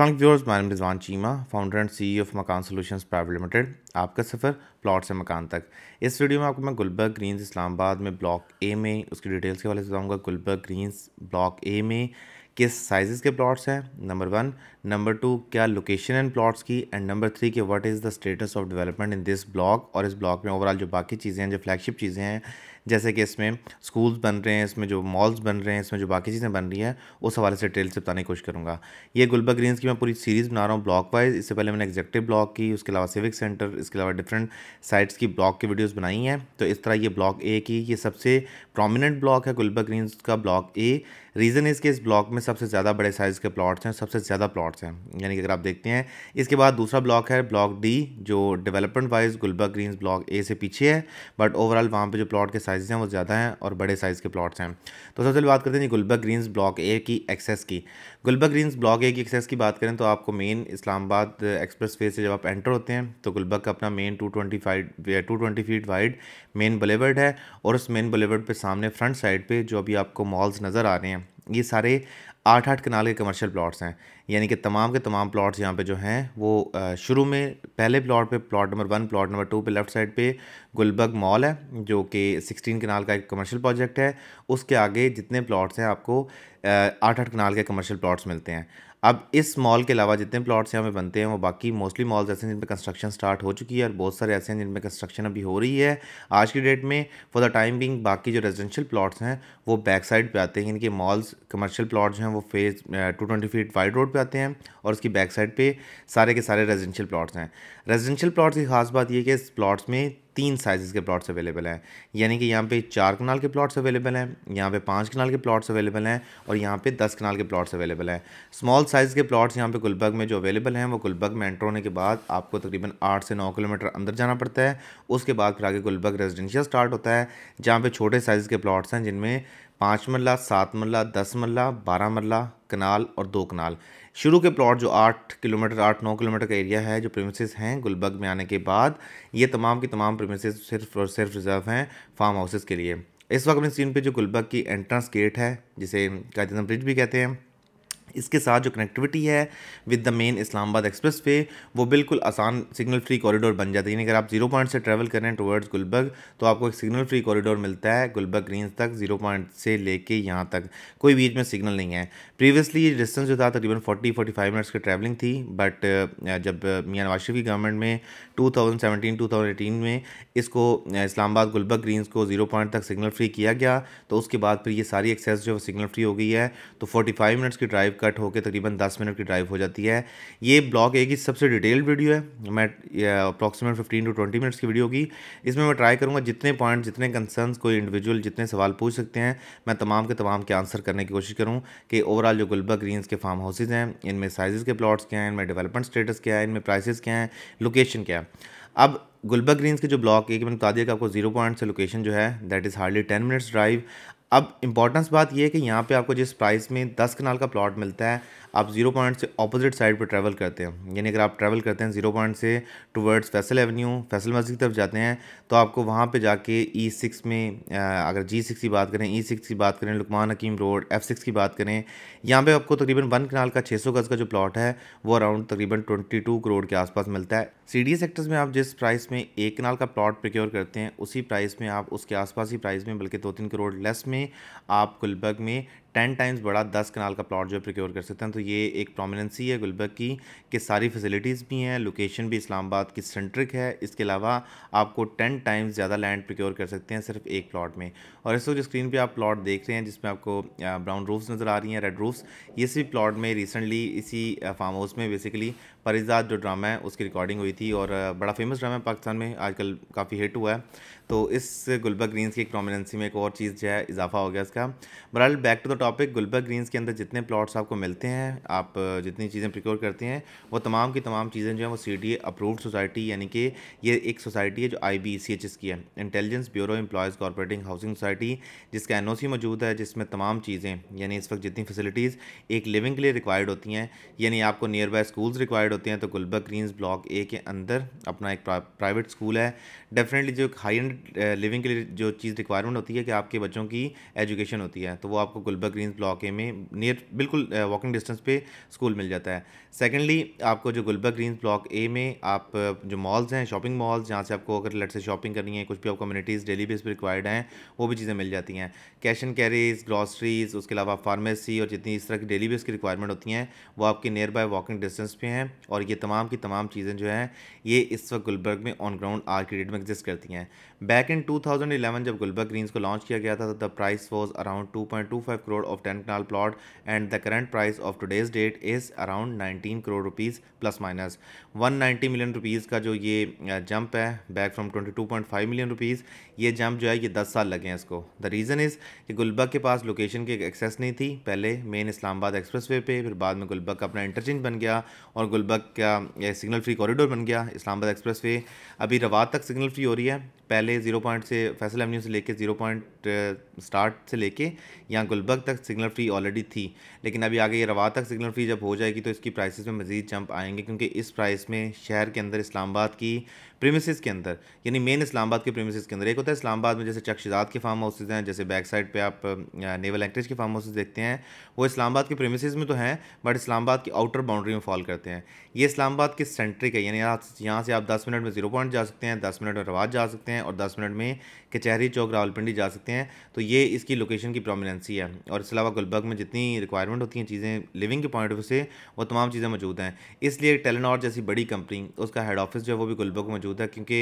असल व्यवर्स मैं Rizwan Cheema founder and CEO of Makaan solutions private limited आपका सफ़र प्लॉट से मकान तक इस वीडियो में आपको मैं गुलबर्ग ग्रीन्स इस्लामाबाद में ब्लॉक ए में उसकी डिटेल्स के हवाले से बताऊँगा गुलबर्ग ग्रीन्स ब्लॉक ए में किस साइज़ के प्लॉट्स हैं नंबर वन नंबर टू क्या लोकेशन एंड प्लॉट्स की एंड नंबर थ्री के what is the status of development in this block और इस ब्लॉक में ओवरऑल जो बाकी चीज़ें हैं जो फ्लैगशिप चीज़ें हैं जैसे कि इसमें स्कूल्स बन रहे हैं इसमें जो मॉल्स बन रहे हैं इसमें जो बाकी चीज़ें बन रही हैं उस हवाले से डिटेल से बताने की कोशिश करूँगा ये गुलबर्ग ग्रीन्स की मैं पूरी सीरीज़ बना रहा हूँ ब्लॉक वाइज इससे पहले मैंने एग्जेक्टिव ब्लॉक की उसके अलावा सिविक सेंटर इसके अलावा डिफरेंट साइट्स की ब्लॉक की वीडियोज़ बनाई हैं तो इस तरह ये ब्लॉक ए की ये सबसे प्रोमिनेंट ब्लॉक है गुलबर्ग ग्रीन्स का ब्लॉक ए रीज़न इसके इस ब्लॉक में सबसे ज़्यादा बड़े साइज़ के प्लॉट्स हैं सबसे ज़्यादा प्लॉट्स हैं यानी कि अगर आप देखते हैं इसके बाद दूसरा ब्लॉक है ब्लॉक डी जो development wise Gulberg Greens block A से पीछे है बट ओवरऑल वहाँ पर जो प्लॉट के साइज़ हैं वो ज़्यादा हैं और बड़े साइज़ के प्लॉट्स हैं तो सबसे बात करते हैं गुलबा ग्रीन्स ब्लॉक ए की एक्सेस की गुलबा ग्रीन्स ब्लॉक ए की एक्सेस की बात करें तो आपको मेन इस्लामाबाद एक्सप्रेस वे से जब आप एंटर होते हैं तो गुलबा का अपना main two twenty two twenty feet wide main boulevard है और उस मेन बलेवर्ड पर सामने फ्रंट साइड पे जो अभी आपको मॉल्स नज़र आ रहे हैं ये सारे आठ आठ कनाल के कमर्शियल प्लॉट्स हैं यानी कि तमाम के तमाम प्लॉट्स यहाँ पे जो हैं वो शुरू में पहले प्लॉट पे plot number one plot number two पे लेफ्ट साइड पे गुलबर्ग मॉल है जो कि सिक्सटीन कनाल का एक कमर्शियल प्रोजेक्ट है उसके आगे जितने प्लॉट्स हैं आपको आठ आठ कनाल के कमर्शियल प्लॉट्स मिलते हैं अब इस मॉल के अलावा जितने प्लॉट्स यहाँ पे बनते हैं वो बाकी मोस्टली मॉल्स ऐसे हैं जिन पर कंस्ट्रक्शन स्टार्ट हो चुकी है और बहुत सारे ऐसे हैं जिन पर कंस्ट्रक्शन अभी हो रही है आज की डेट में फॉर द टाइम बिंग बाकी जो रेजिडेंशियल प्लॉट्स हैं वो बैक साइड पर आते हैं इनके मॉल्स कमर्शियल प्लॉट जो हैं वो phase two twenty feet wide road पर आते हैं और उसकी बैक साइड पर सारे के सारे रेजिडेंशियल प्लॉट्स हैं रेजिडेंशियल प्लॉट्स की खास बात यह कि इस प्लॉट्स में तीन साइज़ के प्लॉट्स अवेलेबल हैं यानी कि यहाँ पे चार कनाल के प्लॉट्स अवेलेबल हैं यहाँ पे पाँच कनाल के प्लॉट्स अवेलेबल हैं और यहाँ पे दस कनाल के प्लॉट्स अवेलेबल हैं स्मॉल साइज़ के प्लॉट्स यहाँ पे गुलबर्ग में जो अवेलेबल हैं वो गुलबर्ग में एंटर होने के बाद आपको तकरीबन आठ से नौ किलोमीटर अंदर जाना पड़ता है उसके बाद फिर आगे गुलबर्ग रेजिडेंशियल स्टार्ट होता है जहाँ पर छोटे साइज़ के प्लाट्स हैं जिनमें पाँच मरला सात मरला दस मरला बारह मरला कनाल और दो कनाल शुरू के प्लॉट जो आठ किलोमीटर आठ नौ किलोमीटर का एरिया है जो प्रेमिसेस हैं गुलबर्ग में आने के बाद ये तमाम की तमाम प्रेमिस सिर्फ और सिर्फ रिजर्व हैं फार्म हाउसेज़ के लिए इस वक्त अपने स्क्रीन पर जो गुलबर्ग की एंट्रेंस गेट है जिसे कायदम ब्रिज भी कहते हैं इसके साथ जो कनेक्टिविटी है with the main Islamabad expressway वो बिल्कुल आसान सिग्नल फ्री कॉरिडोर बन जाती है यानी अगर आप जीरो पॉइंट से ट्रैवल कर रहे हैं टुवर्ड्स गुलबर्ग तो आपको एक सिग्नल फ्री कॉरिडोर मिलता है गुलबर्ग ग्रीन तक जीरो पॉइंट से लेके यहाँ तक कोई बीच में सिग्नल नहीं है प्रीवियसली डिस्टेंस जो था तकरीबन फोर्टी फोर्टी फाइव मिनट्स की ट्रैवलिंग थी बट जब मियाँ नवाज शरीफ की गवर्नमेंट में two thousand seventeen two thousand eighteen में इसको इस्लामाबाद गुलबर्ग ग्रीन्स को जीरो पॉइंट तक सिग्नल फ्री किया गया तो उसके बाद फिर ये सारी एक्सेस जो सिग्नल फ्री हो गई है तो फोर्टी फाइव मिनट्स की ड्राइव कट होकर तकरीबन 10 मिनट की ड्राइव हो जाती है ये ब्लॉग एक ही सबसे डिटेल्ड वीडियो है मैं approximate fifteen to twenty minutes की वीडियो होगी इसमें मैं ट्राई करूँगा जितने पॉइंट जितने कंसर्न कोई इंडिविजुअल जितने सवाल पूछ सकते हैं मैं तमाम के तमाम के आंसर करने की कोशिश करूँ कि ओवरऑल जो गुलबा ग्रीन्स के फार्म हाउसेज़ हैं इनमें साइज़ के प्लाट्स क्या हैं इनमें डेवलपमेंट स्टेटस क्या है इनमें प्राइस क्या हैं लोकेशन क्या है अब गुलबा ग्रीन्स के जो ब्लॉक है कि मैंने बता दिया कि आपको जीरो पॉइंट से लोकेशन जो है that is hardly ten minutes drive अब इम्पॉर्टेंस बात यह है कि यहाँ पे आपको जिस प्राइस में दस कनाल का प्लॉट मिलता है आप जीरो पॉइंट से अपोजिट साइड पर ट्रैवल करते हैं यानी अगर आप ट्रैवल करते हैं जीरो पॉइंट से टुवर्ड्स फैसल एवेन्यू फैसल मस्जिद की तरफ जाते हैं तो आपको वहाँ पे जाके ई e सिक्स में अगर जी सिक्स की बात करें ई e सिक्स की बात करें Luqman Hakeem Road F six की बात करें यहाँ पर आपको तकरीबन वन कनाल का छः सौ गज़ का जो प्लॉट है वो अराउंड तकरीबन ट्वेंटी टू करोड़ के आसपास मिलता है सी डी सेक्टर्स में आप जिस प्राइस में एक कनाल का प्लॉट प्रिक्योर करते हैं उसी प्राइस में आप उसके आसपास ही प्राइस में बल्कि दो तीन करोड़ लेस में आप गुलबर्ग में टेन टाइम्स बड़ा दस कनाल का प्लॉट जो है प्रिक्योर कर सकते हैं तो ये एक प्रोमिनेंसी है गुलबर्ग की कि सारी फैसिलिटीज़ भी हैं लोकेशन भी इस्लामाबाद की सेंट्रिक है इसके अलावा आपको टेन टाइम्स ज़्यादा लैंड प्रिक्योर कर सकते हैं सिर्फ एक प्लॉट में और इस वक्त जो स्क्रीन पर आप प्लॉट देख रहे हैं जिसमें आपको ब्राउन रूफ्स नज़र आ रही हैं रेड रूफ्स ये इसी प्लाट में रिसेंटली इसी फार्म हाउस में बेसिकली परिजात जो ड्रामा है उसकी रिकॉर्डिंग हुई थी और बड़ा फेमस ड्रामा है पाकिस्तान में आजकल काफ़ी हिट हुआ है तो इस गुलबा ग्रीन्स की एक प्रोमिनेंसी में एक और चीज़ जो है इजाफा हो गया इसका बहरहाल back to the topic Gulberg Greens के अंदर जितने प्लॉट्स आपको मिलते हैं आप जितनी चीज़ें प्रिक्योर करते हैं वो तमाम की तमाम चीज़ें जो हैं वो सी डी अप्रूव्ड सोसाइटी यानी कि ये एक सोसाइटी है जो I B C H S की है Intelligence Bureau Employees Cooperating Housing Society जिसका एन ओ सी मौजूद है जिसमें तमाम चीज़ें यानी इस वक्त जितनी फैसिलिटीज़ एक लिविंग के लिए रिक्वायर्ड होती हैं यानी आपको नियर बाय स्कूल्स रिक्वायर्ड होते हैं तो गुलबर्ग ग्रीन्स ब्लॉक ए के अंदर अपना एक प्राइवेट स्कूल है डेफिनेटली जो एक हाई एंड लिविंग के लिए जो चीज़ रिक्वायरमेंट होती है कि आपके बच्चों की एजुकेशन होती है तो वो आपको गुलबर्ग ग्रीन ब्लॉक ए में नियर बिल्कुल वॉकिंग डिस्टेंस पे स्कूल मिल जाता है सेकेंडली आपको जो गुलबर्ग ग्रीन ब्लॉक ए में आप जो मॉल्स हैं शॉपिंग मॉल्स जहाँ से आपको अगर लट से शॉपिंग करनी है कुछ भी आपको कम्युनिटीज़ डेली बेस पर रिक्वायर्ड हैं वो भी चीज़ें मिल जाती हैं कैश एंड कैरीज ग्रॉसरीज उसके अलावा फार्मेसी और जितनी इस तरह की डेली बेस की रिक्वायरमेंट होती हैं वो आपके नियर बाय वॉकिंग डिस्टेंस पे हैं और ये तमाम की तमाम चीज़ें जो हैं ये इस वक्त गुलबर्ग में ऑन ग्राउंड डेट में एग्जिस्ट करती हैं बैक इन 2011 जब गुलबर्ग ग्रीन्स को लॉन्च किया गया था the price was around 2.25 crore of ten kanal plot and the current price of today's date is around 19 crore rupees plus minus 190 million rupees का जो ये जंप है बैक फ्रॉम 22.5 मिलियन रुपीस ये जंप जो है ये 10 साल लगे हैं इसको द रीज़न इज़ कि गुलबर्ग के पास लोकेशन की एक्सेस नहीं थी पहले मेन इस्लामाबाद एक्सप्रेस वे पे फिर बाद में गुलबर्ग का अपना इंटरचेंज बन गया और गुलबर्ग का सिग्नल फ्री कॉरिडोर बन गया इस्लामाबाद एक्सप्रेस वे अभी रवात तक सिग्नल फ्री हो रही है पहले ज़ीरो पॉइंट से फैसल एवन्यू से लेके ज़ीरो पॉइंट स्टार्ट से लेके यहाँ गुलबर्ग तक सिग्नल फ्री ऑलरेडी थी लेकिन अभी आगे ये रवा तक सिग्नल फ्री जब हो जाएगी तो इसकी प्राइसेस में मज़ीद जंप आएंगे क्योंकि इस प्राइस में शहर के अंदर इस्लामाबाद की प्रेमिसज़ के अंदर यानी मेन इस्लामाबाद के प्रेमिसज़ के अंदर एक होता है इस्लामाबाद में जैसे चकशजात के फार्म हाउसेज़ हैं जैसे बैक साइड पर आप नेवल एक्ट्रेज के फार्म हाउसेज़ देखते हैं वो इस्लामाबाद के प्रेमिसज़ में तो हैं बट इस्लामाबाद की आउटर बाउंड्री में फॉल करते हैं ये इस्लामाबाद के सेंट्रिक है यानी यहाँ से आप दस मिनट में ज़ीरो पॉइंट जा सकते हैं दस मिनट में रवाज जा सकते हैं हैं और दस मिनट में कचहरी चौक रावलपिंडी जा सकते हैं तो ये इसकी लोकेशन की प्रोमिनेंसी है और इसके अलावा गुलबर्ग में जितनी रिक्वायरमेंट होती हैं चीज़ें लिविंग के पॉइंट ऑफ व्यू से वो तमाम चीज़ें मौजूद हैं इसलिए टेलनॉर जैसी बड़ी कंपनी उसका हेड ऑफिस जो है वो भी गुलबर्ग में मौजूद है क्योंकि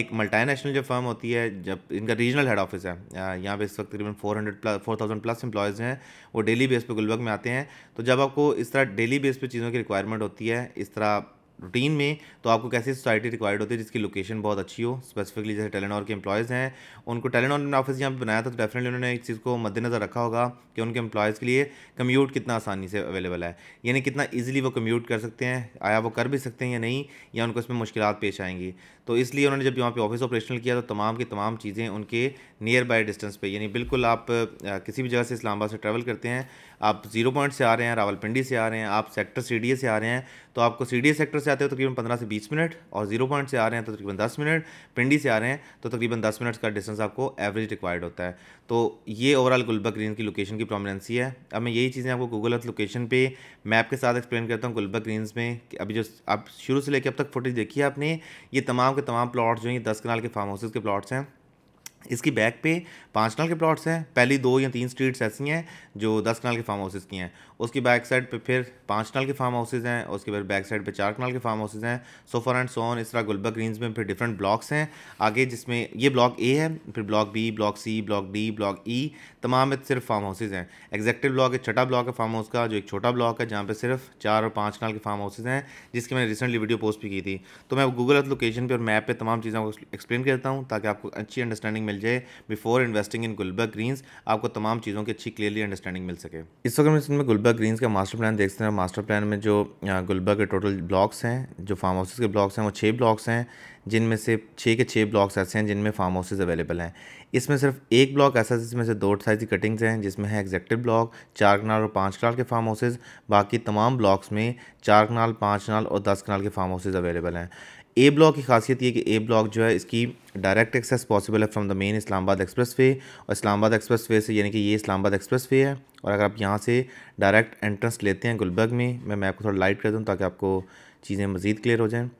एक मल्टानेशनल जो फर्म होती है जब इनका रीजनल हेड ऑफिस है यहाँ पर इस वक्त तकरीबन four hundred plus four thousand plus employees हैं वो डेली बेस पर गुलबर्ग में आते हैं तो जब आपको इस तरह डेली बेस पर चीज़ों की रिक्वायरमेंट होती है इस तरह रूटीन में तो आपको कैसी सोसाइटी रिक्वायर्ड होती है जिसकी लोकेशन बहुत अच्छी हो स्पेसिफिकली जैसे टेलेनॉर के एम्प्लॉयज़ हैं उनको टेलन ने ऑफिस यहाँ पर बनाया था तो डेफिनेटली उन्होंने इस चीज़ को मद्देनज़र रखा होगा कि उनके एम्प्लॉयज़ के लिए कम्यूट कितना आसानी से अवेलेबल है यानी कितना ईजिली वो कम्यूट कर सकते हैं आया वो कर भी सकते हैं या नहीं या उनको इसमें मुश्किल पेश आएंगी तो इसलिए उन्होंने जब यहाँ पर ऑफिस ऑपरेशनल किया तो तमाम की तमाम चीज़ें उनके नियर बाई डिस्टेंस पर यानी बिल्कुल आप किसी भी जगह से इस्लामाबाद से ट्रैवल करते हैं आप जीरो पॉइंट से आ रहे हैं रावलपिंडी से आ रहे हैं आप सेक्टर सी से आ रहे हैं तो आपको सी सेक्टर से आते हो तकरीबन पंद्रह से बीस मिनट और जीरो पॉइंट से आ रहे हैं तो तकरीबन दस मिनट पिंडी से आ रहे हैं तो तकरीबन दस मिनट का डिस्टेंस आपको एवरेज रिक्वायर्ड होता है तो ये ओवरऑल गुलबा ग्रीन की लोकेशन की प्रोमिनेंसी है अब मैं यही चीज़ें आपको गूगल अर्थ लोकेशन पर मैप के साथ एक्सप्लेन करता हूँ गुलबर्ग ग्रीनस में अभी जो आप शुरू से लेकर अब तक फुटेज देखी है आपने ये तमाम के तमाम प्लाट्स जो हैं दस कनाल के फार्म हाउसेज़ के प्लाट्स हैं इसकी बैक पे पाँच नल के प्लॉट्स हैं पहली दो या तीन स्ट्रीट्स ऐसी हैं जो दस नल के फार्म हाउसेज की हैं उसकी बैक साइड पे फिर पाँच कनाल के फार्म हाउसेज हैं उसके बाद बैक साइड पे चार कनाल के फार्म हाउसेज हैं सोफर एंड सोन इस तरह गुलबा ग्रीन्स में फिर डिफरेंट ब्लॉक्स हैं आगे जिसमें ये ब्लॉक ए है फिर block B block C block D block E तमाम में सिर्फ फार्म हाउसेज हैं एग्जेक्टिव ब्लॉक है छठा ब्लॉक है फार्म हाउस का जो एक छोटा ब्लॉक है जहाँ पर सिर्फ चार और पाँच कनाल के फार्म हाउसेज हैं जिसकी मैंने रिसेंटली वीडियो पोस्ट भी की थी तो मैं गूगल अर्थ लोकेशन पर और मैप पर तमाम चीज़ों को एक्सप्लेन करता हूँ ताकि आपको अच्छी अंडरस्टैंडिंग मिल जाए before investing in Gulberg Greens आपको तमाम चीज़ों की अच्छी क्लियरली अंडरस्टैंडिंग मिल सके इस वक्त में गुलबा गुलबर्ग ग्रीन्स का मास्टर प्लान देखते हैं मास्टर प्लान में जो गुलबर्ग के टोटल ब्लॉक्स हैं जो फार्म हाउसेज़ के ब्लॉक्स हैं वो छः ब्लॉक्स हैं जिनमें से छः के छः ब्लॉक्स ऐसे हैं जिनमें फार्म हाउसेज़ अवेलेबल हैं इसमें सिर्फ एक ब्लॉक ऐसा है जिसमें से दो साइज की कटिंग्स हैं जिसमें है एग्जेक्टिव ब्लॉक चार कनाल और पाँच कनाल के फार्म हाउसेज़ बाकी तमाम ब्लॉक्स में चार कनाल पाँच कनाल और दस कनाल के फार्म हाउसेज़ अवेलेबल हैं ए ब्लॉक की खासियत ये कि ए ब्लॉक जो है इसकी डायरेक्ट एक्सेस पॉसिबल है from the main Islamabad expressway और इस्लामाबाद एक्सप्रेस वे से यानी कि ये इस्लामाबाद एक्सप्रेस वे है और अगर आप यहाँ से डायरेक्ट एंट्रेंस लेते हैं गुलबर्ग में मैं मैप को थोड़ा लाइट कर दूँ ताकि आपको चीज़ें मज़ीद क्लियर हो जाएँ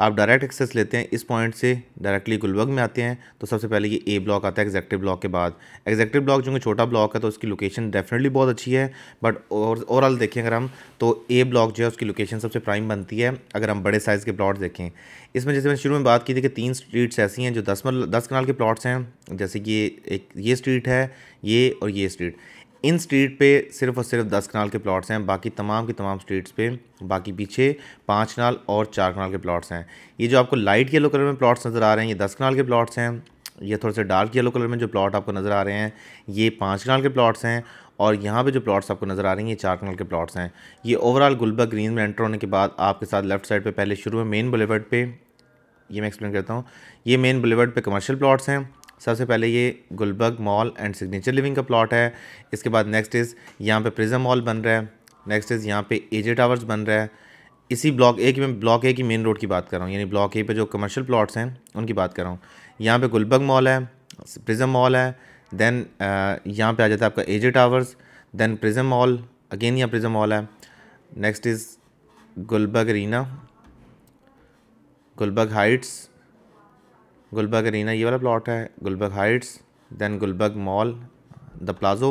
आप डायरेक्ट एक्सेस लेते हैं इस पॉइंट से डायरेक्टली गुलबर्ग में आते हैं तो सबसे पहले ये ए ब्लॉक आता है एग्जैक्टिव ब्लॉक के बाद एग्जैक्टिव ब्लॉक जो कि छोटा ब्लॉक है तो उसकी लोकेशन डेफिनेटली बहुत अच्छी है बट ओवरऑल देखें अगर हम तो ए ब्लॉक जो है उसकी लोकेशन सबसे प्राइम बनती है अगर हम बड़े साइज़ के प्लॉट देखें इसमें जैसे मैंने शुरू में बात की थी कि तीन स्ट्रीट्स ऐसी हैं जो दस दस कनाल के प्लाट्स हैं जैसे कि एक ये स्ट्रीट है ये और ये स्ट्रीट इन स्ट्रीट पे सिर्फ और सिर्फ दस कनाल के प्लॉट्स हैं बाकी तमाम के तमाम स्ट्रीट्स पे बाकी पीछे पाँच कनाल और चार कनाल के प्लॉट्स हैं ये जो आपको लाइट येलो कलर में प्लॉट्स नज़र आ रहे हैं ये दस कनाल के प्लॉट्स हैं ये थोड़े से डार्क येलो कलर में जो प्लॉट आपको नज़र आ रहे हैं ये पाँच कनाल के प्लॉट्स हैं और यहाँ पे जो प्लॉट्स आपको नज़र आ रहे हैं ये चार कनाल के प्लॉट्स हैं ये ओवरऑल गुलबा ग्रीन में एंटर होने के बाद आपके साथ लेफ्ट साइड पे पहले शुरू में मेन बुलेवर्ड पे ये मैं एक्सप्लेन करता हूँ ये मेन बुलेवर्ड पे कमर्शियल प्लॉट्स हैं सबसे पहले ये Gulberg Mall and Signature Living का प्लॉट है इसके बाद नेक्स्ट इज़ यहाँ पे प्रिज्म मॉल बन रहा है नेक्स्ट इज़ यहाँ पे एजे टावर्स बन रहा है इसी ब्लॉक ए की मैं ब्लॉक ए की मेन रोड की बात कर रहा हूँ यानी ब्लॉक ए पे जो कमर्शियल प्लॉट्स हैं उनकी बात कर रहा हूँ यहाँ पे गुलबर्ग मॉल है प्रिज्म मॉल है देन यहाँ पर आ जाता है आपका A J Towers then Prism Mall again यहाँ प्रिजम मॉल है next is Gulberg Arena Gulberg Heights Gulberg Arena ये वाला प्लॉट है Gulberg Heights then Gulberg Mall the plaza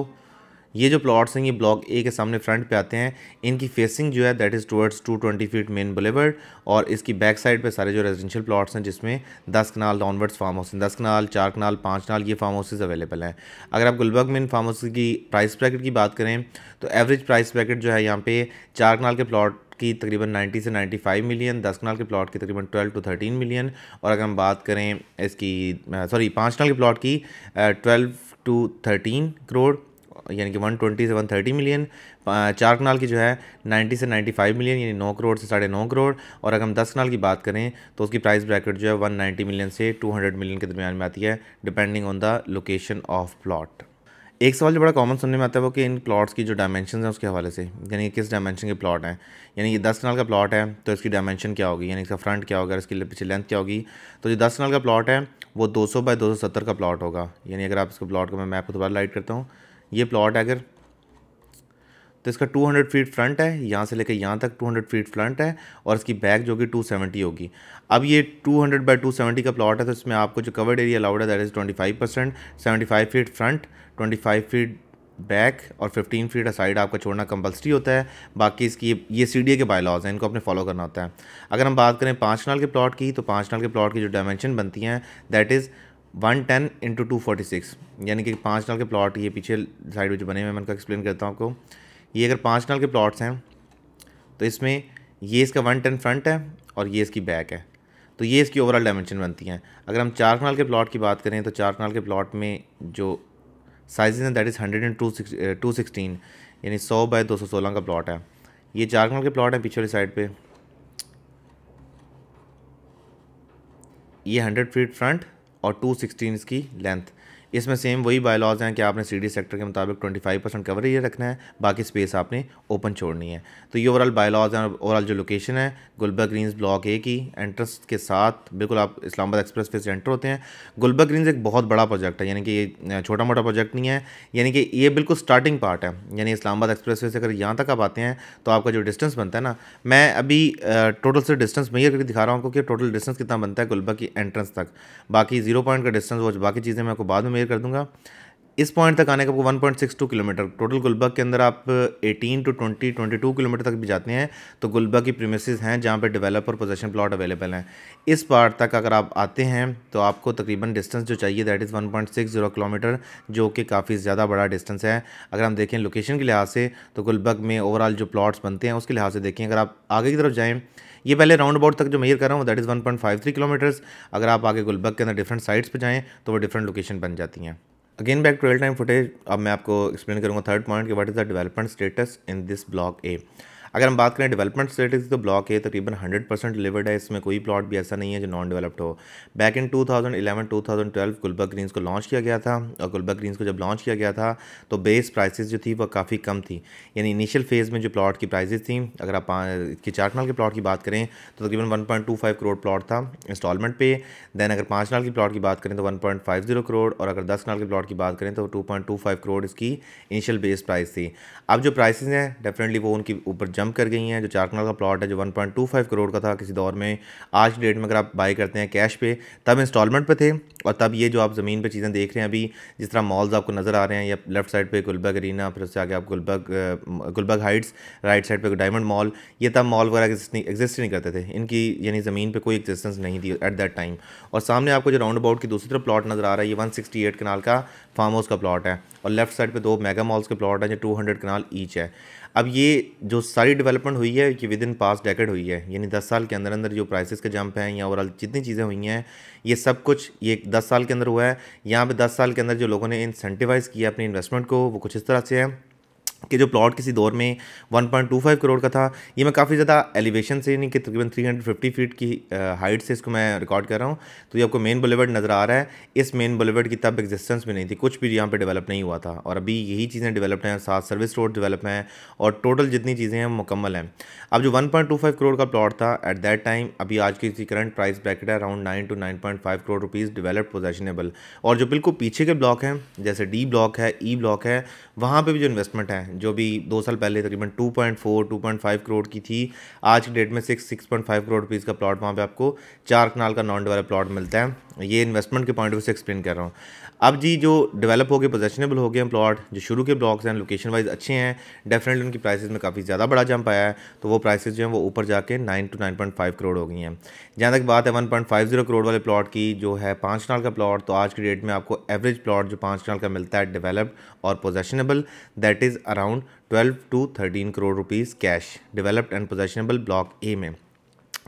ये जो प्लॉट्स हैं ये ब्लॉक ए के सामने फ्रंट पे आते हैं इनकी फेसिंग जो है that is towards 220 feet main boulevard और इसकी बैक साइड पे सारे जो रेजिडेंशियल प्लॉट्स हैं जिसमें दस कनाल डाउनवर्ड्स फार्म हाउस दस कनाल चार कनाल पाँच कनाल ये फार्म हाउसेज अवेलेबल हैं अगर आप गुलबर्ग में इन फार्म हाउस की प्राइस ब्रैकेट की बात करें तो एवरेज प्राइस ब्रैकेट जो है यहाँ पे चार कनाल के प्लॉट की तकरीबन 90 से 95 मिलियन दस कनाल के प्लॉट की तकरीबन 12 टू 13 मिलियन और अगर हम बात करें इसकी सॉरी पाँच कनाल के प्लॉट की ट्वेल्व टू थर्टीन करोड़ यानी कि 120 से 130 मिलियन चार कनाल की जो है 90 से 95 मिलियन यानी 9 करोड़ से साढ़े नौ करोड़ और अगर हम दस कनाल की बात करें तो उसकी प्राइस ब्रैकेट जो है 190 मिलियन से 200 मिलियन के दरमियान में आती है depending on the location of plot एक सवाल जो बड़ा कॉमन सुनने में आता है वो कि इन प्लॉट्स की जो डायमेंशन है उसके हवाले से यानी किस डायमेंशन के प्लॉट हैं यानी ये दस कनाल का प्लॉट है तो इसकी डायमेंशन क्या होगी यानी इसका फ्रंट क्या होगा इसकी पीछे लेंथ क्या होगी तो जो दस कनाल का प्लॉट है वो दो सौ बाई दो सौ सत्तर का प्लॉट होगा यानी अगर आप इसको प्लॉट को मैं मैप को दोबारा लाइट करता हूँ ये प्लॉट है अगर तो इसका 200 फीट फ्रंट है यहाँ से लेकर यहाँ तक 200 फीट फ्रंट है और इसकी बैक जो कि 270 होगी अब ये 200 हंड्रेड बाई टू का प्लॉट है तो इसमें आपको जो कवर्ड एरिया अलाउड है that is 25 percent seventy feet front 25 feet back और 15 फीट साइड आपका छोड़ना कंपलसरी होता है बाकी इसकी ये सी के बायलॉज हैं इनको अपने फॉलो करना होता है अगर हम बात करें पाँच नाल के प्लॉट की तो पाँच नाल के प्लॉट की जो डायमेंशन बनती हैं that is one ten into two six यानी कि पाँच नाल के प्लॉट ये पीछे साइड में जो बने हुए हैं मैं उनका एक्सप्लेन करता हूँ आपको ये अगर पाँच कनाल के प्लॉट्स हैं तो इसमें ये इसका वन टन फ्रंट है और ये इसकी बैक है तो ये इसकी ओवरऑल डायमेंशन बनती हैं अगर हम चार कनाल के प्लॉट की बात करें तो चार कनाल के प्लॉट में जो साइजेज हैं that is hundred and two two sixteen यानी सौ बाय दो सौ सोलह का प्लॉट है ये चार कनाल के प्लॉट हैं वाली साइड पे ये हंड्रेड फीट फ्रंट और टू सिक्सटीन इसकी लेंथ इसमें सेम वही बायलॉज हैं कि आपने सीडी सेक्टर के मुताबिक 25 परसेंट कवर ये रखना है बाकी स्पेस आपने ओपन छोड़नी है तो ये ओवरऑल बायलॉज हैं ओवरऑल जो लोकेशन है गुलबा ग्रीन्स ब्लॉक ए की एंट्रेंस के साथ बिल्कुल आप इस्लामाबाद एक्सप्रेस वे से एंटर होते हैं गुलबा ग्रीन्स एक बहुत बड़ा प्रोजेक्ट है यानी कि ये छोटा मोटा प्रोजेक्ट नहीं है यानी कि ये बिल्कुल स्टार्टिंग पार्ट है यानी इस्लामाबाद एक्सप्रेस वे से अगर यहाँ तक आप आते हैं तो आपका जो डिस्टेंस बनता है ना मैं अभी टोटल से डिस्टेंस ये करके दिखा रहा हूँ कि टोटल डिस्टेंस कितना बनता है गुलबा की एंट्रेंस तक बाकी जीरो पॉइंट का डिस्टेंस वो बाकी चीज़ें मैं आपको बाद में मेयर कर दूंगा इस पॉइंट तक आने का आपको 1.62 किलोमीटर टोटल गुलबर्ग के अंदर आप 18 टू 20 22 किलोमीटर तक भी जाते हैं तो गुलबर्ग की प्रीमिसेस हैं जहाँ पे डेवलपर पोजेशन प्लॉट अवेलेबल हैं इस पार्ट तक अगर आप आते हैं तो आपको तकरीबन डिस्टेंस जो चाहिए दैट इज़ 1.60 किलोमीटर जो कि काफ़ी ज़्यादा बड़ा डिस्टेंस है अगर हम देखें लोकेशन के लिहाज से तो गुलबर्ग में ओवरऑल जो प्लाट्स बनते हैं उसके लिहाज से देखें अगर आप आगे की तरफ जाएँ ये पहले राउंड अबाउट तक जो मेयर कर रहा हूँ that is one point five three kilometres अगर आप आगे गुलबर्ग के अंदर डिफरेंट साइड्स पर जाएँ तो वो डिफरेंट लोकेशन बन जाती हैं again back to real time footage अब मैं आपको एक्सप्लेन करूँगा थर्ड पॉइंट कि what is the development status in this block A अगर हम बात करें डेवलपमेंट स्टेटस की तो ब्लॉक ए तकरीबन हंड्रेड परसेंट डिलीवर्ड है इसमें कोई प्लॉट भी ऐसा नहीं है जो नॉन डेवलप्ड हो back in 2011 twelve Gulberg Greens को लॉन्च किया गया था और गुलबर्ग ग्रीन्स को जब लॉन्च किया गया था तो बेस प्राइसेस जो थी वह काफ़ी कम थी यानी इनिशियल फेज़ में जो प्लॉट की प्राइजेज थी अगर आप इसके चार नाल के प्लॉट की बात करें तो तकरीबन फाइव करोड़ प्लॉट था इंस्टॉलमेंट पे दैन अगर पाँच नाल की प्लॉट की बात करें तो जीरो करोड़ और अगर दस नाल के प्लॉट की बात करें तो फाइव करोड़ इसकी इनिशियल बेस प्राइस थी अब जो प्राइस हैं डेफिनेटली वो उनकी ऊपर जम जंप कर गई हैं जो चार कनाल का प्लॉट है जो 1.25 करोड़ का था किसी दौर में आज की डेट में अगर आप बाई करते हैं कैश पे तब इंस्टॉलमेंट पे थे और तब ये जो आप ज़मीन पे चीज़ें देख रहे हैं अभी जिस तरह मॉल्स आपको नज़र आ रहे हैं या लेफ्ट साइड पे गुलबर्ग अरीना फिर उससे आगे आप Gulberg Gulberg Heights right side पर डायमंड मॉल ये तब मॉल वगैरह एग्जिस्ट नहीं करते थे इनकी यानी ज़मीन पर कोई एग्जिस्टेंस नहीं थी एट दैट टाइम और सामने आपको जो राउंड अबाउट की दूसरी तरफ प्लॉट नज़र आ रहा है ये वन कनाल का फार्म हाउस का प्लॉट है और लेफ्ट साइड पर दो मेगा मॉल्स के प्लॉट हैं जो टू हंड्रेड कनाल ईच है अब ये जो सारी डेवलपमेंट हुई है ये विद इन पास डेकेड हुई है यानी दस साल के अंदर अंदर जो प्राइसेस के जंप हैं या ओवरऑल जितनी चीज़ें हुई हैं ये सब कुछ ये दस साल के अंदर हुआ है यहाँ पे दस साल के अंदर जो लोगों ने इंसेंटिवाइज़ किया अपनी इन्वेस्टमेंट को वो कुछ इस तरह से है कि जो प्लॉट किसी दौर में 1.25 करोड़ का था ये मैं काफ़ी ज़्यादा एलिवेशन से यानी कि तकरीबन 350 फीट की हाइट से इसको मैं रिकॉर्ड कर रहा हूँ तो ये आपको मेन बुलेवर्ड नज़र आ रहा है इस मेन बुलेवर्ड की तब एग्जिस्टेंस भी नहीं थी कुछ भी यहाँ पे डेवलप नहीं हुआ था और अभी यही चीज़ें डेवलप्ड हैं साथ सर्विस रोड डेवलप हैं और टोटल जितनी चीज़ें हैं मुकम्मल हैं अब जो वन करोड़ का प्लॉट था एट दैट टाइम अभी आज की करंट प्राइस ब्रैकेट है around nine to nine crore rupees develop possessionable और जो बिल्कुल पीछे के ब्लॉक हैं जैसे डी ब्लॉक है ई e ब्लॉक है वहाँ पर भी जो इन्वेस्टमेंट है जो भी दो साल पहले तकरीबन 2.4 2.5 करोड़ की थी आज की डेट में six six point five crore rupees का प्लॉट वहाँ पे आपको चार कनाल का नॉन डेवलप प्लॉट मिलता है ये इन्वेस्टमेंट के पॉइंट ऑफ व्यू से एक्सप्लेन कर रहा हूँ अब जी जो डेवलप हो गए पोजेशनेबल हो गए हैं प्लॉट जो शुरू के ब्लॉक्स हैं लोकेशन वाइज अच्छे हैं डेफिनेटली उनकी प्राइसेस में काफ़ी ज़्यादा बड़ा जंप आया है तो वो प्राइसेस जो हैं वो ऊपर जाके nine to nine point five crore हो गई हैं जहाँ तक बात है one point five zero crore वाले प्लॉट की जो है पाँच नाल का प्लॉट तो आज की डेट में आपको एवरेज प्लॉट जो पाँच नाल का मिलता है डिवेलप्ड और possessionable that is around twelve to thirteen crore rupees cash developed and possessionable block A में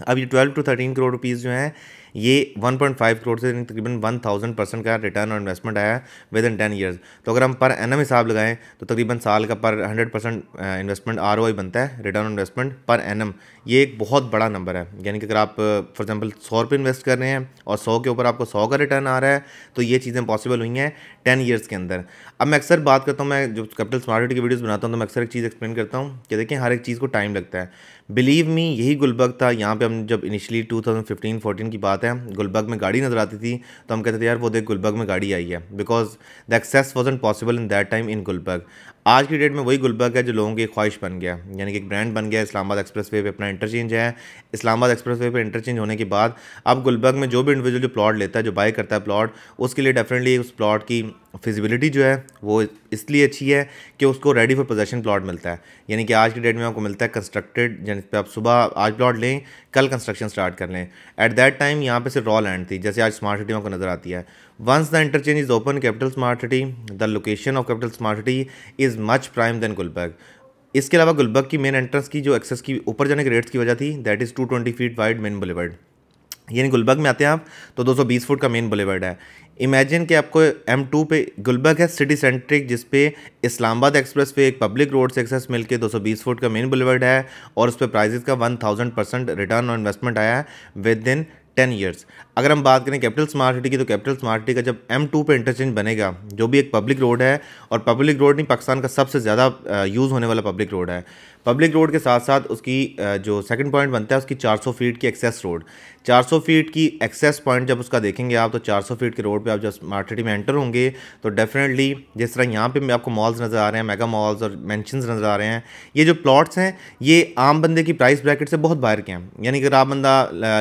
अब ये twelve to thirteen crore rupees जो हैं ये 1.5 करोड़ से तकरीबन 1000 परसेंट का रिटर्न और इन्वेस्टमेंट आया है विद इन टेन ईयर्स तो अगर हम पर एन हिसाब लगाएं तो तकरीबन साल का पर हंड्रेड परसेंट इन्वेस्टमेंट आर बनता है रिटर्न ऑन इन्वेस्टमेंट पर एन ये एक बहुत बड़ा नंबर है यानी कि अगर आप फॉर एग्जाम्पल सौ रुपये इन्वेस्ट कर रहे हैं और सौ के ऊपर आपको सौ का रिटर्न आ रहा है तो ये चीज़ें पॉसिबल हुई हैं टेन ईयर्स के अंदर अब मैं अक्सर बात करता हूँ मैं जो कैपिटल सिटी की वीडियोस बनाता हूँ तो मैं अक्सर एक चीज़ एक्सप्लेन करता हूँ कि देखें हर एक चीज़ को टाइम लगता है बिलीव मी यही गुलबर्ग था यहाँ पे हम जब इनिशियली 2015 14 की बात है गुलबर्ग में गाड़ी नज़र आती थी तो हम कहते थे यार वो देख गुलबर्ग में गाड़ी आई है because the access was possible in that time in Gulberg आज की डेट में वही गुलबर्ग है जो लोगों की ख्वाहिश बन गया यानी कि एक ब्रांड बन गया इस्लामाबाद एक्सप्रेस वे पर अपना इंटरचेंज है इस्लामाबाद एक्सप्रेस वे पर इंटरचेंज होने के बाद अब गुलबर्ग में जो भी इंडिविजुअल जो प्लॉट लेता है जो बाई करता है प्लॉट उसके लिए डेफिनेटली उस प्लॉट की फिजिबिलिटी जो है वो इसलिए अच्छी है कि उसको रेडी फॉर पोजेशन प्लॉट मिलता है यानी कि आज की डेट में आपको मिलता है कंस्ट्रक्टेड जिस पर आप सुबह आज प्लॉट लें कल कंस्ट्रक्शन स्टार्ट कर लें एट दैट टाइम यहाँ पे सिर्फ रॉ लैंड थी जैसे आज स्मार्ट सिटी में आपको नज़र आती है Once the interchange is open, Capital Smart City, the location of Capital Smart City is much prime than Gulberg. इसके अलावा गुलबर्ग की मेन एंट्रेंस की जो एक्सेस की ऊपर जाने के रेट्स की वजह थी that is 220 feet wide main boulevard यानी गुलबर्ग में आते हैं आप तो 220 फुट का मेन बुलेवर्ड है इमेजिन कि आपको एम टू पे गुलबर्ग है सिटी सेंट्रिक जिस पे इस्लामाबाद एक्सप्रेस पे एक पब्लिक रोड से एक्सेस मिलके 220 फुट का मेन बुलेवर्ड है और उस पर प्राइजेस का 1000 परसेंट रिटर्न ऑन इन्वेस्टमेंट आया है विद इन टेन ईयर्स अगर हम बात करें कैपिटल स्मार्ट सिटी की तो कैपिटल स्मार्ट सिटी का जब एम टू पर इंटरचेंज बनेगा जो भी एक पब्लिक रोड है और पब्लिक रोड नहीं पाकिस्तान का सबसे ज़्यादा यूज़ होने वाला पब्लिक रोड है पब्लिक रोड के साथ साथ उसकी जो सेकंड पॉइंट बनता है उसकी 400 फीट की एक्सेस रोड 400 फीट की एक्सेस पॉइंट जब उसका देखेंगे आप तो 400 फीट के रोड पे आप जब स्मार्ट सिटी में एंटर होंगे तो डेफिनेटली जिस तरह यहाँ पे आपको मॉल्स नज़र आ रहे हैं मेगा मॉल्स और मैंशनस नज़र आ रहे हैं ये जो प्लॉट्स हैं ये आम बंदे की प्राइस ब्रैकेट से बहुत बाहर के हैं यानी कि अगर आप बंदा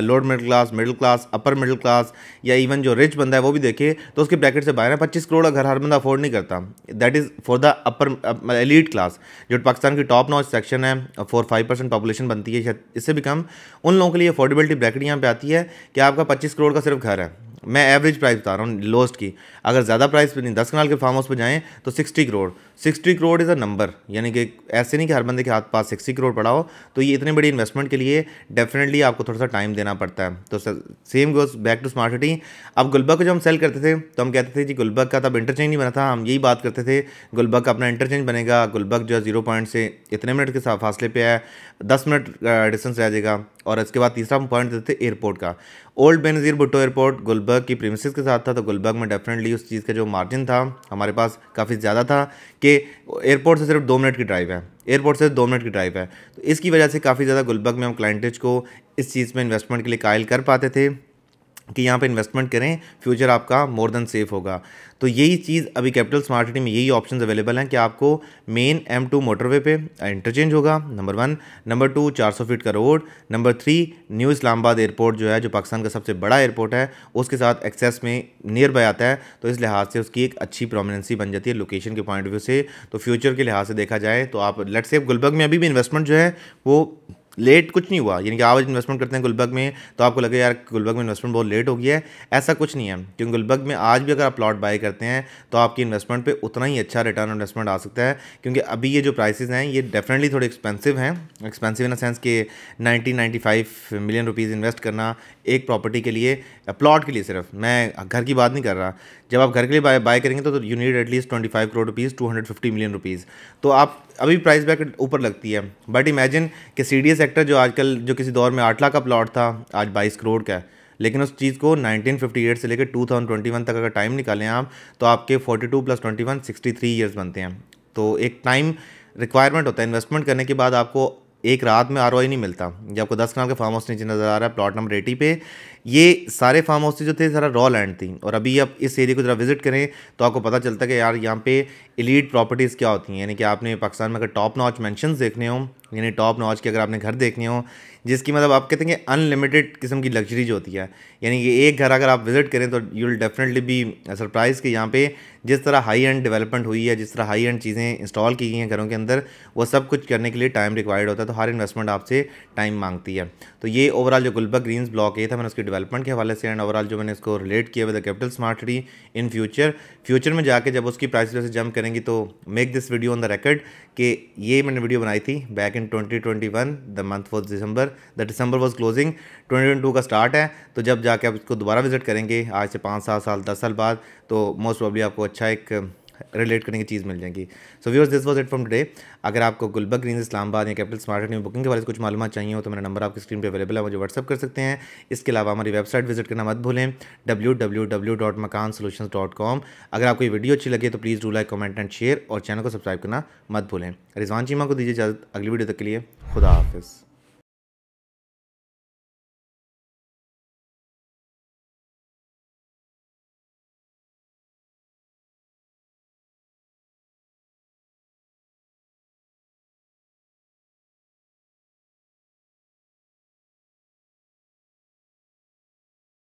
lower middle class middle class upper middle class या इवन जो रिच बंदा है वो भी देखे तो उसके ब्रैकेट से बाहर है पच्चीस करोड़ का घर हर बंदा अफोर्ड नहीं करता that is for the upper elite class जो पाकिस्तान की टॉप नॉच सेक्शन पॉपुलेशन है फोर फाइव परसेंट पॉपुलेशन बनती है इससे भी कम उन लोगों के लिए अफोर्डेबिलिटी ब्रैकेट यहाँ पे आती है कि आपका पच्चीस करोड़ का सिर्फ घर है मैं एवरेज प्राइस बता रहा हूँ लोस्ट की अगर ज़्यादा प्राइस पर नहीं दस कनाल के फार्म हाउस पर जाएँ तो sixty crore sixty crore is a number यानी कि ऐसे नहीं कि हर बंदे के हाथ पास सिक्सटी करोड़ पड़ा हो तो ये इतने बड़ी इन्वेस्टमेंट के लिए डेफिनेटली आपको थोड़ा सा टाइम देना पड़ता है तो same goes back to smart city अब गुलबर्ग को जब हम सेल करते थे तो हम कहते थे जी गुलबर्ग का तब तो इंटरचेंज नहीं बना था हम यही बात करते थे गुलबर्ग का अपना इंटरचेंज बनेगा गुलबर्ग जो है जीरो पॉइंट से इतने मिनट के फासले पर है दस मिनट डिस्टेंस रह जाएगा और इसके बाद तीसरा हम पॉइंट देते थे एयरपोर्ट का ओल्ड बेनज़ीर भुट्टो एयरपोर्ट गुलबर्ग की प्रीमिस के साथ था तो गुलबर्ग में डेफिनेटली उस चीज़ का जो मार्जिन था हमारे पास काफ़ी ज़्यादा था कि एयरपोर्ट से सिर्फ दो मिनट की ड्राइव है एयरपोर्ट से दो मिनट की ड्राइव है तो इसकी वजह से काफ़ी ज़्यादा गुलबर्ग में हम क्लाइंटेज को इस चीज़ में इन्वेस्टमेंट के लिए कायल कर पाते थे कि यहाँ पे इन्वेस्टमेंट करें फ्यूचर आपका मोर देन सेफ होगा तो यही चीज़ अभी कैपिटल स्मार्ट सिटी में यही ऑप्शंस अवेलेबल हैं कि आपको मेन एम टू मोटरवे पे इंटरचेंज होगा नंबर वन नंबर टू चार सौ फीट का road number three new Islamabad airport जो है जो पाकिस्तान का सबसे बड़ा एयरपोर्ट है उसके साथ एक्सेस में नियर बाय आता है तो इस लिहाज से उसकी एक अच्छी प्रोमिनेंसी बन जाती है लोकेशन के पॉइंट ऑफ व्यू से तो फ्यूचर के लिहाज से देखा जाए तो आप लेट से गुलबर्ग में अभी भी इन्वेस्टमेंट जो है वो लेट कुछ नहीं हुआ यानी कि आप इन्वेस्टमेंट करते हैं गुलबर्ग में तो आपको लगे यार गुलबर्ग में इन्वेस्टमेंट बहुत लेट हो गया है ऐसा कुछ नहीं है क्योंकि गुलबर्ग में आज भी अगर आप प्लॉट बाय करते हैं तो आपकी इन्वेस्टमेंट पर उतना ही अच्छा रिटर्न इन्वेस्टमेंट आ सकता है क्योंकि अभी ये जो प्राइसेज हैं ये डेफिनेटली थोड़े एक्सपेंसिव हैं एक्सपेंसिव इन द सेंस कि ninety ninety five million rupees invest करना एक प्रॉपर्टी के लिए प्लॉट के लिए सिर्फ मैं घर की बात नहीं कर रहा जब आप घर के लिए बाय बाय करेंगे तो, unit you need at least twenty five crore rupees two hundred fifty million rupees तो आप अभी प्राइस बैक ऊपर लगती है बट इमेजिन कि सी डी सेक्टर जो आजकल जो किसी दौर में आठ लाख का प्लॉट था आज बाईस करोड़ का है लेकिन उस चीज़ को 1958 से लेकर 2021 तक अगर टाइम निकालें आप तो आपके 42 प्लस सिक्सटी थ्री ईयर्स बनते हैं तो एक टाइम रिक्वायरमेंट होता है इन्वेस्टमेंट करने के बाद आपको एक रात में आर नहीं मिलता ये आपको दस ग्राम के फार्म हाउस नीचे नज़र आ रहा है प्लॉट नंबर एटी पे ये सारे फार्म हाउस जो थे सारा रॉ लैंड थी और अभी आप इस एरिया को ज़रा विजिट करें तो आपको पता चलता है कि यार यहाँ पे इलीट प्रॉपर्टीज़ क्या होती हैं यानी कि आपने पाकिस्तान में अगर टॉप नॉच मैंशन देखने हो यानी टॉप नॉच के अगर आपने घर देखने हो जिसकी मतलब आप कहते हैं अनलिमिटेड किस्म की लग्जरी जो होती है यानी कि एक घर अगर आप विज़िट करें तो you will definitely be surprise कि यहाँ पे जिस तरह हाई एंड डेवलपमेंट हुई है जिस तरह हाई एंड चीज़ें इंस्टॉल की गई हैं घरों के अंदर वो सब कुछ करने के लिए टाइम रिक्वायर्ड होता है तो हर इन्वेस्टमेंट आपसे टाइम मांगती है तो ये ओवरऑल जो गुलबर्ग ग्रीन्स ब्लॉक ये था मैंने उसकी डेवलपमेंट के हवाले से एंड ओवरऑल जो मैंने इसको रिलेट किया with capital city in future future में जाके जब उसकी प्राइस वैसे जंप करेंगी तो make this video on the record कि ये मैंने वीडियो बनाई थी back in 2021 the month was December the December was closing twenty का स्टार्ट है तो जब जाके आप इसको दोबारा विजिट करेंगे आज से पाँच सात साल दस साल बाद तो मोस्ट प्रॉब्ली आपको अच्छा एक रिलेट करने की चीज़ मिल जाएगी so viewers this was it from today अगर आपको गुलबर्ग ग्रीन इस्लामाबाद या कैपिटल स्मार्ट में बुकिंग के बारे में कुछ मालूम चाहिए हो तो मेरा नंबर आपकी स्क्रीन पर अवेलेबल है मुझे व्हाट्सअप कर सकते हैं इसके अलावा हमारी वेबसाइट विजिट करना मत भूलें W W W dot Makaan dot com अगर आपको ये वीडियो अच्छी लगे तो please do like comment and share और चैनल को सब्सक्राइब करना मत भूलें रिजवान चीमा को दीजिए इजाज़त अगली वीडियो तक के लिए खुदा हाफिज़